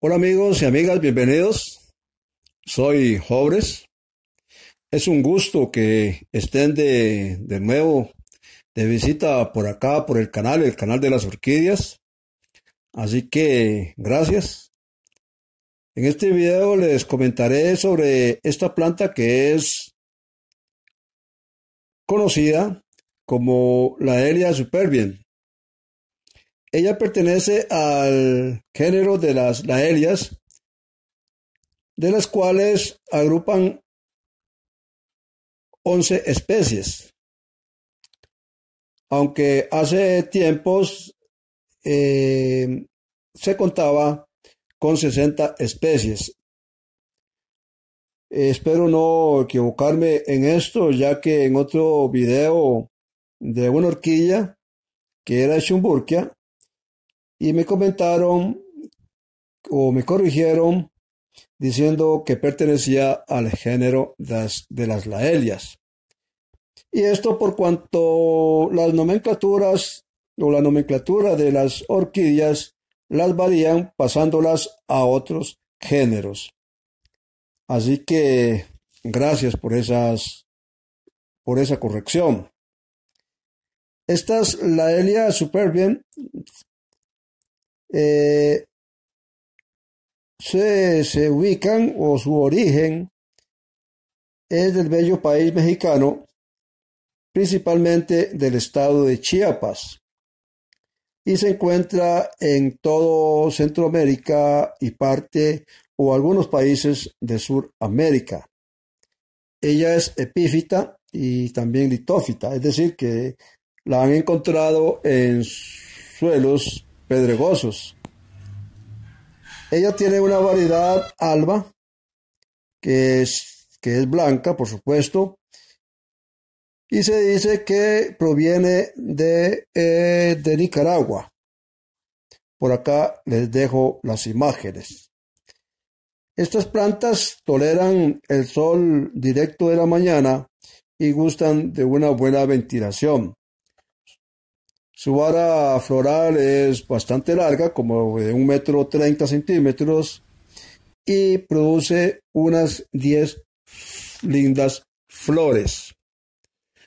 Hola amigos y amigas, bienvenidos. Soy Jobres. Es un gusto que estén de, de, nuevo de visita por acá, por el canal, el canal de las orquídeas. Así que gracias. En este video les comentaré sobre esta planta que es conocida como la Helia superbien ella pertenece al género de las laelias, de las cuales agrupan 11 especies. Aunque hace tiempos eh, se contaba con 60 especies. espero no equivocarme en esto, ya que en otro video de una horquilla que era Chumburquia, y me comentaron o me corrigieron diciendo que pertenecía al género de las laelias. Y esto por cuanto las nomenclaturas o la nomenclatura de las orquídeas las varían pasándolas a otros géneros. Así que gracias por esas por esa corrección. Estas Laelia bien eh, se, se ubican o su origen es del bello país mexicano, principalmente del estado de Chiapas, y se encuentra en todo Centroamérica y parte o algunos países de Suramérica. Ella es epífita y también litófita, es decir, que la han encontrado en suelos pedregosos. Ella tiene una variedad alba, que es, blanca, por supuesto, y se dice que proviene eh, de Nicaragua. Por acá les dejo las imágenes. Estas plantas toleran el sol directo de la mañana y gustan de una buena ventilación. Su vara floral es bastante larga, como de un metro treinta centímetros, y produce unas 10 lindas flores.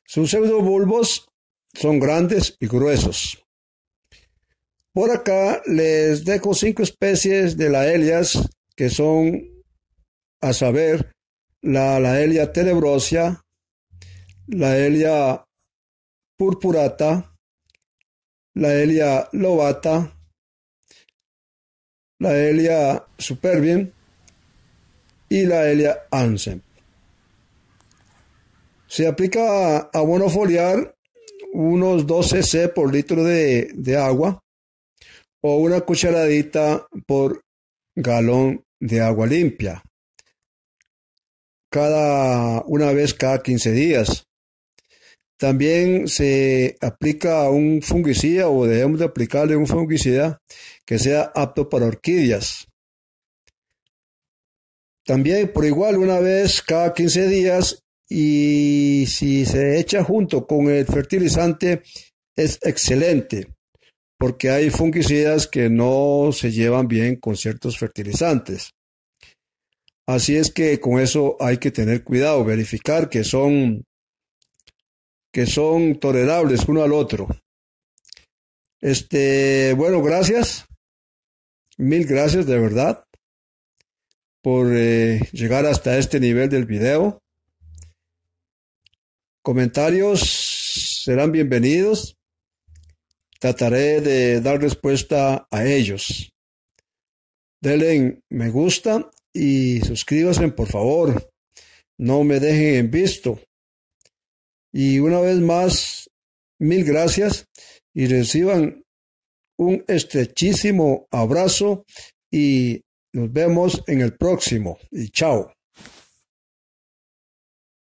Sus pseudobulbos son grandes y gruesos. Por acá les dejo cinco especies de laelias que son, a saber, la laelia tenebrosa, la laelia purpurata, la Helia lobata, la Helia superbien y la Helia ansem. Se aplica a abono foliar unos 12 c por litro de, de agua o una cucharadita por galón de agua limpia cada una vez cada 15 días. También se aplica a un fungicida o debemos de aplicarle un fungicida que sea apto para orquídeas. También por igual una vez cada 15 días y si se echa junto con el fertilizante es excelente porque hay fungicidas que no se llevan bien con ciertos fertilizantes. Así es que con eso hay que tener cuidado, verificar que son que son tolerables uno al otro. Este, bueno, gracias. Mil gracias de verdad por eh, llegar hasta este nivel del video. Comentarios serán bienvenidos. Trataré de dar respuesta a ellos. Denle me gusta y suscríbanse por favor. No me dejen en visto. Y una vez más, mil gracias y reciban un estrechísimo abrazo y nos vemos en el próximo. Y chao.